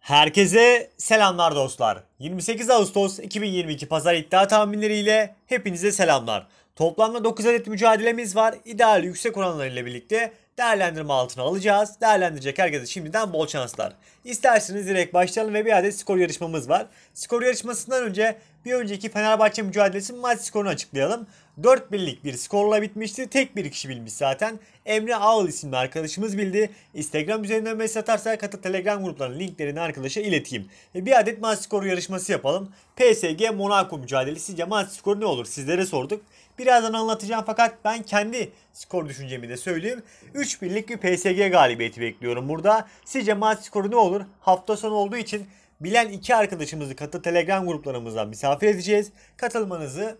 Herkese selamlar dostlar. 28 Ağustos 2022 pazar iddia tahminleriyle hepinize selamlar. Toplamda 9 adet mücadelemiz var. İdeal yüksek oranlarıyla birlikte değerlendirme altına alacağız. Değerlendirecek herkese şimdiden bol şanslar. İsterseniz direkt başlayalım ve bir adet skor yarışmamız var. Skor yarışmasından önce bir önceki Fenerbahçe mücadelesinin maç skorunu açıklayalım. 4-1'lik bir skorla bitmişti. Tek bir kişi bilmiş zaten. Emre Ağıl isimli arkadaşımız bildi. Instagram üzerinden mesaj atarsa katı Telegram gruplarının linklerini arkadaşa ileteyim. E, bir adet maç skoru yarışması yapalım. PSG Monaco mücadelesi sizce maç skoru ne olur sizlere sorduk. Birazdan anlatacağım fakat ben kendi skor düşüncemi de söyleyeyim. 3-1'lik bir PSG galibiyeti bekliyorum burada. Sizce maç skoru ne olur? Hafta sonu olduğu için bilen iki arkadaşımızı katı Telegram gruplarımızdan misafir edeceğiz. Katılmanızı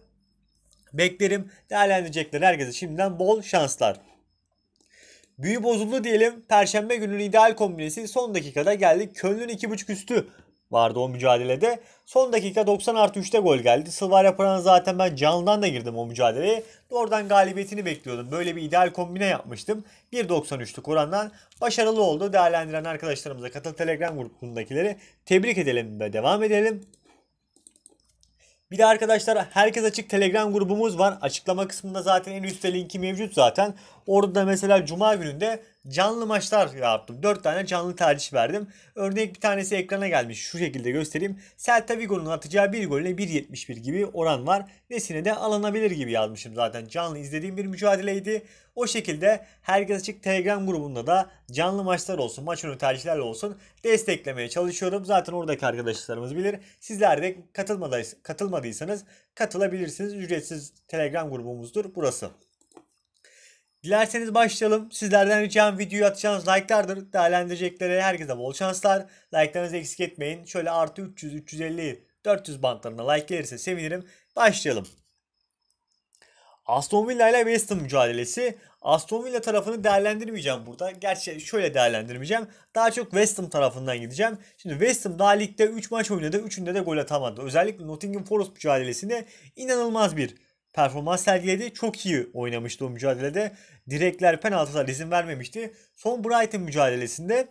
beklerim. Değerlendirecekler herkese şimdiden bol şanslar. Büyü bozuldu diyelim. Perşembe günün ideal kombinesi son dakikada geldi. Köln'ün 2.5 üstü vardı o mücadelede. Son dakika 90 artı 3'te gol geldi. Sılvarya Pran'a zaten ben canlıdan da girdim o mücadeleye. Doğrudan galibiyetini bekliyordum. Böyle bir ideal kombine yapmıştım. 1.93'lük orandan başarılı oldu. Değerlendiren arkadaşlarımıza katıl Telegram grubundakileri tebrik edelim ve devam edelim. Bir de arkadaşlar herkes açık Telegram grubumuz var. Açıklama kısmında zaten en üstte linki mevcut zaten. Orada da mesela cuma gününde canlı maçlar yaptım. 4 tane canlı tercih verdim. Örnek bir tanesi ekrana gelmiş. Şu şekilde göstereyim. Celta Vigo'nun atacağı bir golle 1.71 gibi oran var. Nesine de alınabilir gibi yazmışım zaten. Canlı izlediğim bir mücadeleydi. O şekilde herkes açık Telegram grubunda da canlı maçlar olsun, maç önü tercihlerle olsun desteklemeye çalışıyorum. Zaten oradaki arkadaşlarımız bilir. Sizler de katılmadıysanız katılabilirsiniz. Ücretsiz Telegram grubumuzdur burası. Dilerseniz başlayalım. Sizlerden ricam videoyu atacağınız like'lardır. Değerlendireceklere herkese bol şanslar. Like'larınızı eksik etmeyin. Şöyle artı 300, 350, 400 bantlarına like gelirse sevinirim. Başlayalım. Aston Villa ile West Ham mücadelesi. Aston Villa tarafını değerlendirmeyeceğim burada. Gerçi şöyle değerlendirmeyeceğim. Daha çok West Ham tarafından gideceğim. Şimdi West Ham daha ligde 3 maç oynadı. 3'ünde de gol atamadı. Özellikle Nottingham Forest mücadelesinde inanılmaz bir performans sergiledi. Çok iyi oynamıştı o mücadelede. Direkler penaltılar izin vermemişti. Son Brighton mücadelesinde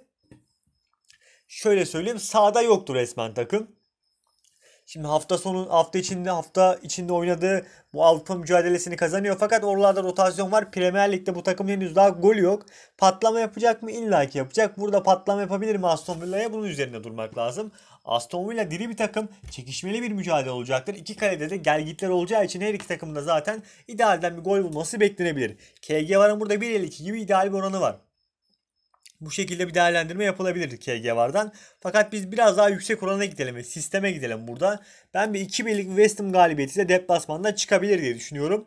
şöyle söyleyeyim sağda yoktu resmen takım. Şimdi hafta sonu hafta içinde hafta içinde oynadığı bu Avrupa mücadelesini kazanıyor. Fakat oralarda rotasyon var. Premier Lig'de bu takım henüz daha gol yok. Patlama yapacak mı? İlla ki yapacak. Burada patlama yapabilir mi Aston Villa'ya? Bunun üzerinde durmak lazım. Aston Villa diri bir takım. Çekişmeli bir mücadele olacaktır. İki kalede de gelgitler olacağı için her iki takımda zaten idealden bir gol bulması beklenebilir. KG varın burada 1.52 gibi ideal bir oranı var. Bu şekilde bir değerlendirme yapılabilir KG vardan. Fakat biz biraz daha yüksek orana gidelim ve sisteme gidelim burada. Ben bir 2-1'lik West Ham galibiyetiyle deplasmandan çıkabilir diye düşünüyorum.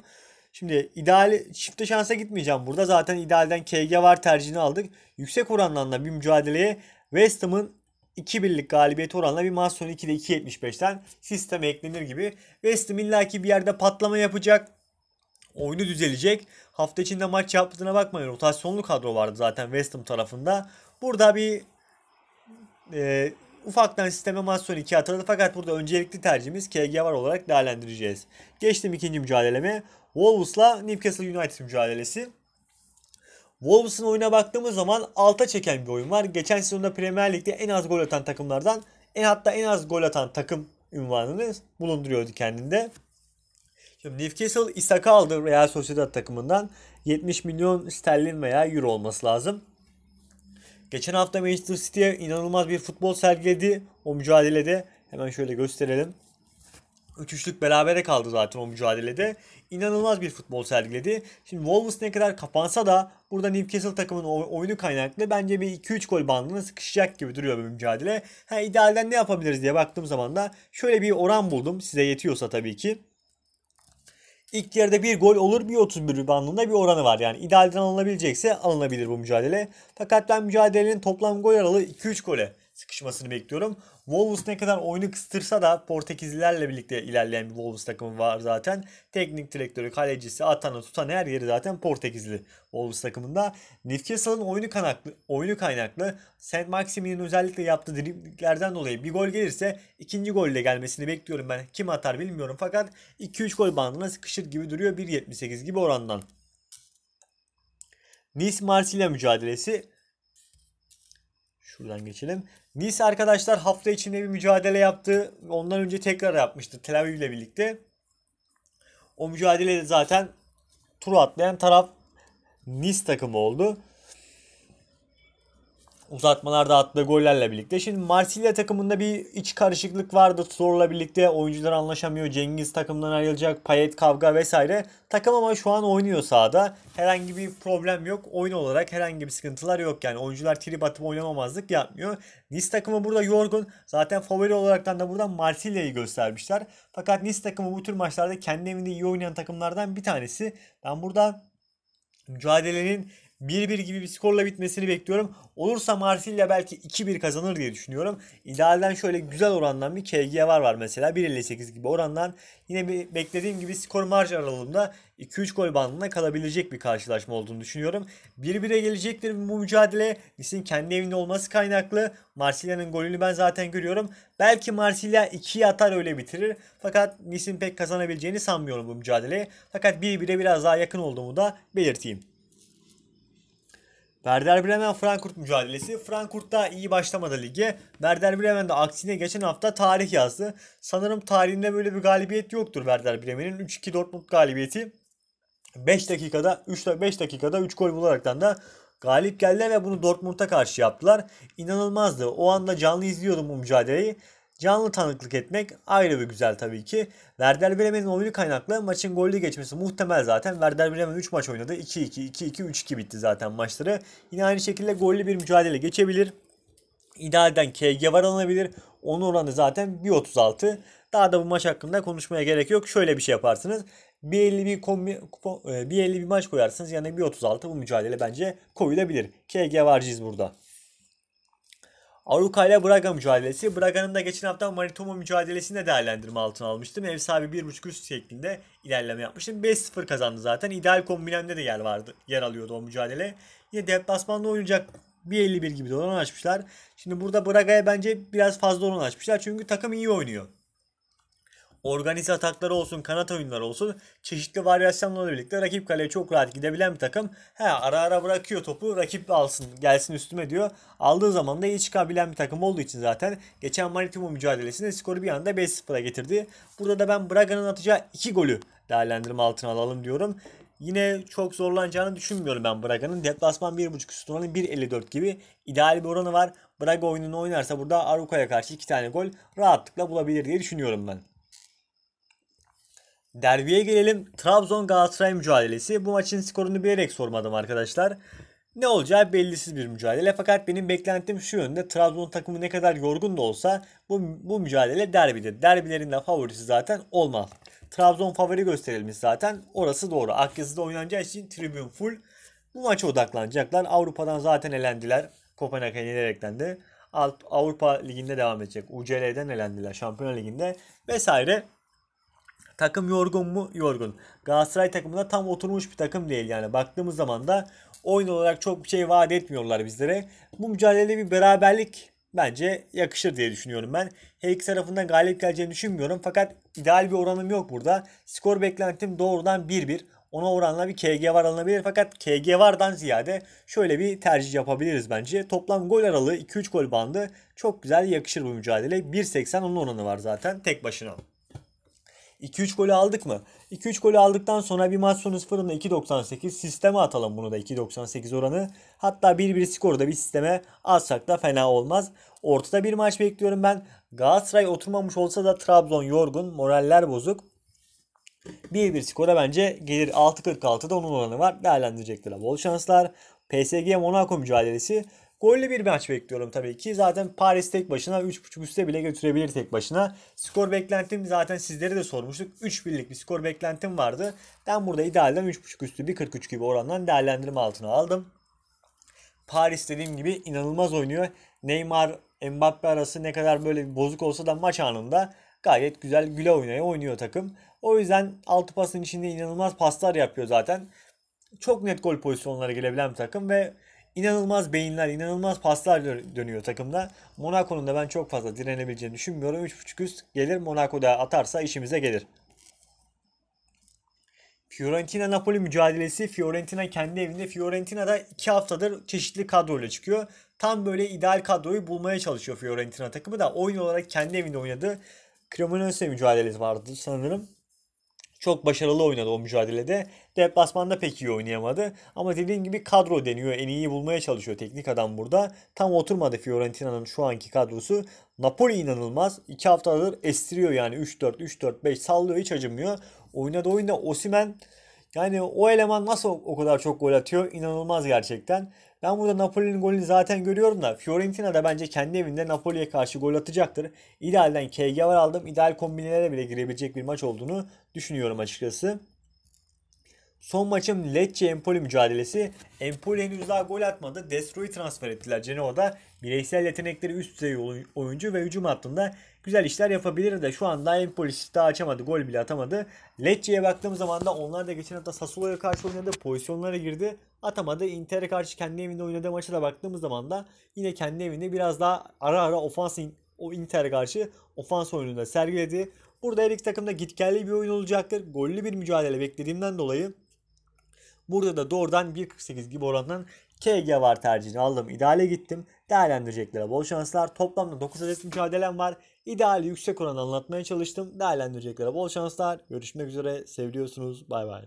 Şimdi ideal çifte şansa gitmeyeceğim burada. Zaten idealden KG var tercihini aldık. Yüksek orandan bir mücadeleye West Ham'ın 2-1'lik galibiyet oranla bir maç sonu 2'de 2.75'ten sisteme eklenir gibi. West illaki bir yerde patlama yapacak. Oyunu düzelecek. Hafta içinde maç yaptığına bakmayın. Rotasyonlu kadro vardı zaten West Ham tarafında. Burada bir e, ufaktan sisteme maç sonu 2 atıldı. Fakat burada öncelikli tercihimiz KG var olarak değerlendireceğiz. Geçtim ikinci mücadeleme. Wolves'la Newcastle United mücadelesi. Wolves'ın oyuna baktığımız zaman alta çeken bir oyun var. Geçen sezonda Premier Lig'de en az gol atan takımlardan en hatta en az gol atan takım ünvanını bulunduruyordu kendinde. Şimdi Newcastle Isaka aldı Real Sociedad takımından. 70 milyon sterlin veya euro olması lazım. Geçen hafta Manchester City'ye inanılmaz bir futbol sergiledi. O mücadelede hemen şöyle gösterelim. 3-3'lük berabere kaldı zaten o mücadelede. İnanılmaz bir futbol sergiledi. Şimdi Wolves ne kadar kapansa da burada Newcastle takımının oyunu kaynaklı bence bir 2-3 gol bandına sıkışacak gibi duruyor bu mücadele. Ha, idealden ne yapabiliriz diye baktığım zaman da şöyle bir oran buldum. Size yetiyorsa tabii ki. İlk yarıda bir gol olur bir 31 bandında bir oranı var. Yani idealden alınabilecekse alınabilir bu mücadele. Fakat ben mücadelenin toplam gol aralığı 2-3 gole sıkışmasını bekliyorum. Wolves ne kadar oyunu kıstırsa da Portekizlilerle birlikte ilerleyen bir Wolves takımı var zaten. Teknik direktörü, kalecisi, atanı, tutan her yeri zaten Portekizli Wolves takımında. Newcastle'ın oyunu, kanaklı, oyunu kaynaklı Saint Maximin'in özellikle yaptığı dribliklerden dolayı bir gol gelirse ikinci golle gelmesini bekliyorum ben. Kim atar bilmiyorum fakat 2-3 gol bandına sıkışır gibi duruyor 1.78 gibi orandan. Nice Marsilya mücadelesi Şuradan geçelim. Nice arkadaşlar hafta içinde bir mücadele yaptı. Ondan önce tekrar yapmıştı Tel Aviv ile birlikte. O mücadelede zaten tur atlayan taraf Nice takımı oldu uzatmalarda attığı gollerle birlikte. Şimdi Marsilya takımında bir iç karışıklık vardı. Sorla birlikte oyuncular anlaşamıyor. Cengiz takımdan ayrılacak. Payet kavga vesaire. Takım ama şu an oynuyor sahada. Herhangi bir problem yok. Oyun olarak herhangi bir sıkıntılar yok. Yani oyuncular trip atıp oynamamazlık yapmıyor. Nice takımı burada yorgun. Zaten favori olaraktan da burada Marsilya'yı göstermişler. Fakat Nice takımı bu tür maçlarda kendi evinde iyi oynayan takımlardan bir tanesi. Ben burada mücadelenin 1-1 gibi bir skorla bitmesini bekliyorum. Olursa Marsilya belki 2-1 kazanır diye düşünüyorum. İdealden şöyle güzel orandan bir KG var var mesela 1.58 gibi orandan. Yine bir beklediğim gibi skor marj aralığında 2-3 gol bandında kalabilecek bir karşılaşma olduğunu düşünüyorum. 1-1'e gelecektir bu mücadele. Nice'in kendi evinde olması kaynaklı. Marsilya'nın golünü ben zaten görüyorum. Belki Marsilya 2'ye atar öyle bitirir. Fakat Nice'in pek kazanabileceğini sanmıyorum bu mücadeleyi. Fakat 1-1'e biraz daha yakın olduğumu da belirteyim. Werder Bremen-Frankfurt mücadelesi. Frankfurt da iyi başlamadı lige. Werder Bremen de aksine geçen hafta tarih yazdı. Sanırım tarihinde böyle bir galibiyet yoktur Werder Bremen'in. 3-2 Dortmund galibiyeti. 5 dakikada 3 5 dakikada 3 gol bularaktan da galip geldiler ve bunu Dortmund'a karşı yaptılar. İnanılmazdı. O anda canlı izliyordum bu mücadeleyi canlı tanıklık etmek ayrı bir güzel tabii ki. Werder Bremen'in oyunu kaynaklı maçın gollü geçmesi muhtemel zaten. Werder Bremen 3 maç oynadı. 2-2, 2-2, 3-2 bitti zaten maçları. Yine aynı şekilde gollü bir mücadele geçebilir. İdealden KG var alınabilir. Onun oranı zaten 1.36. Daha da bu maç hakkında konuşmaya gerek yok. Şöyle bir şey yaparsınız. 1.50 bir, kombi, kupon, 1.50 e, bir maç koyarsınız. Yani 1.36 bu mücadele bence koyulabilir. KG varcıyız burada. Aruka ile Braga mücadelesi. Braga'nın da geçen hafta Manitoba mücadelesini de değerlendirme altına almıştım. Ev sahibi 1.5 üst şeklinde ilerleme yapmıştım. 5-0 kazandı zaten. İdeal kombinende de yer vardı. Yer alıyordu o mücadele. Yine deplasmanda oynayacak 1.51 gibi de oran açmışlar. Şimdi burada Braga'ya bence biraz fazla oran açmışlar. Çünkü takım iyi oynuyor organize atakları olsun, kanat oyunları olsun çeşitli varyasyonlarla birlikte rakip kaleye çok rahat gidebilen bir takım. He ara ara bırakıyor topu rakip alsın gelsin üstüme diyor. Aldığı zaman da iyi çıkabilen bir takım olduğu için zaten geçen Maritimo mücadelesinde skoru bir anda 5-0'a getirdi. Burada da ben Braga'nın atacağı 2 golü değerlendirme altına alalım diyorum. Yine çok zorlanacağını düşünmüyorum ben Braga'nın. Deplasman 1.5 üst oranı 1.54 gibi ideal bir oranı var. Braga oyununu oynarsa burada Aruka'ya karşı 2 tane gol rahatlıkla bulabilir diye düşünüyorum ben. Derbiye gelelim. Trabzon Galatasaray mücadelesi. Bu maçın skorunu bilerek sormadım arkadaşlar. Ne olacağı bellisiz bir mücadele fakat benim beklentim şu yönde Trabzon takımı ne kadar yorgun da olsa bu, bu mücadele derbidir. Derbilerin de favorisi zaten olmaz. Trabzon favori gösterilmiş zaten orası doğru. Akyazı'da oynanacağı için tribün full. Bu maça odaklanacaklar. Avrupa'dan zaten elendiler. Kopenhag'a yenilerekten de. Avrupa Ligi'nde devam edecek. UCL'den elendiler Şampiyonlar Ligi'nde vesaire. Takım yorgun mu? Yorgun. Galatasaray takımında tam oturmuş bir takım değil yani. Baktığımız zaman da oyun olarak çok bir şey vaat etmiyorlar bizlere. Bu mücadelede bir beraberlik bence yakışır diye düşünüyorum ben. Her iki tarafından galip geleceğini düşünmüyorum. Fakat ideal bir oranım yok burada. Skor beklentim doğrudan 1-1. Ona oranla bir KG var alınabilir fakat KG vardan ziyade şöyle bir tercih yapabiliriz bence. Toplam gol aralığı 2-3 gol bandı çok güzel yakışır bu mücadele. 1.80 onun oranı var zaten tek başına. 2-3 golü aldık mı? 2-3 golü aldıktan sonra bir maç sonu sıfırında 2.98 sisteme atalım bunu da 2.98 oranı. Hatta 1-1 skoru da bir sisteme atsak da fena olmaz. Ortada bir maç bekliyorum ben. Galatasaray oturmamış olsa da Trabzon yorgun, moraller bozuk. 1-1 skora bence gelir 6.46'da onun oranı var. Değerlendirecekler. Bol şanslar. PSG Monaco mücadelesi Gollü bir maç bekliyorum tabii ki. Zaten Paris tek başına 3.5 üste bile götürebilir tek başına. Skor beklentim zaten sizlere de sormuştuk. 3 birlik bir skor beklentim vardı. Ben burada idealden 3.5 üstü 1.43 gibi orandan değerlendirme altına aldım. Paris dediğim gibi inanılmaz oynuyor. Neymar, Mbappe arası ne kadar böyle bozuk olsa da maç anında gayet güzel güle oynaya oynuyor takım. O yüzden altı pasın içinde inanılmaz paslar yapıyor zaten. Çok net gol pozisyonlara gelebilen bir takım ve inanılmaz beyinler, inanılmaz paslar dönüyor takımda. Monaco'nun da ben çok fazla direnebileceğini düşünmüyorum. 3.5 üst gelir. Monaco'da atarsa işimize gelir. Fiorentina Napoli mücadelesi Fiorentina kendi evinde Fiorentina da 2 haftadır çeşitli kadroyla çıkıyor. Tam böyle ideal kadroyu bulmaya çalışıyor Fiorentina takımı da oyun olarak kendi evinde oynadı. Cremonese mücadelesi vardı sanırım. Çok başarılı oynadı o mücadelede. Deplasmanda pek iyi oynayamadı. Ama dediğim gibi kadro deniyor. En iyi bulmaya çalışıyor teknik adam burada. Tam oturmadı Fiorentina'nın şu anki kadrosu. Napoli inanılmaz. 2 haftadır estiriyor yani 3-4, 3-4-5 sallıyor hiç acımıyor. Oynadı oyunda Osimen yani o eleman nasıl o kadar çok gol atıyor inanılmaz gerçekten. Ben burada Napoli'nin golünü zaten görüyorum da Fiorentina da bence kendi evinde Napoli'ye karşı gol atacaktır. İdealden KG var aldım. İdeal kombinelere bile girebilecek bir maç olduğunu düşünüyorum açıkçası. Son maçım Lecce Empoli mücadelesi. Empoli henüz daha gol atmadı. Destroy transfer ettiler Genoa'da. Bireysel yetenekleri üst düzey oyuncu ve hücum hattında güzel işler yapabilir de şu anda Empoli daha açamadı. Gol bile atamadı. Lecce'ye baktığım zaman da onlar da geçen hafta Sassuolo'ya karşı oynadı. Pozisyonlara girdi. Atamadı. Inter'e karşı kendi evinde oynadığı maça da baktığımız zaman da yine kendi evinde biraz daha ara ara ofans o Inter'e karşı ofans oyununda sergiledi. Burada her iki takımda gitgelli bir oyun olacaktır. Gollü bir mücadele beklediğimden dolayı Burada da doğrudan 1.48 gibi orandan KG var tercihini aldım. İdeale gittim. Değerlendireceklere bol şanslar. Toplamda 9 adet mücadelem var. İdeali yüksek oran anlatmaya çalıştım. Değerlendireceklere bol şanslar. Görüşmek üzere. Seviyorsunuz. Bay bay.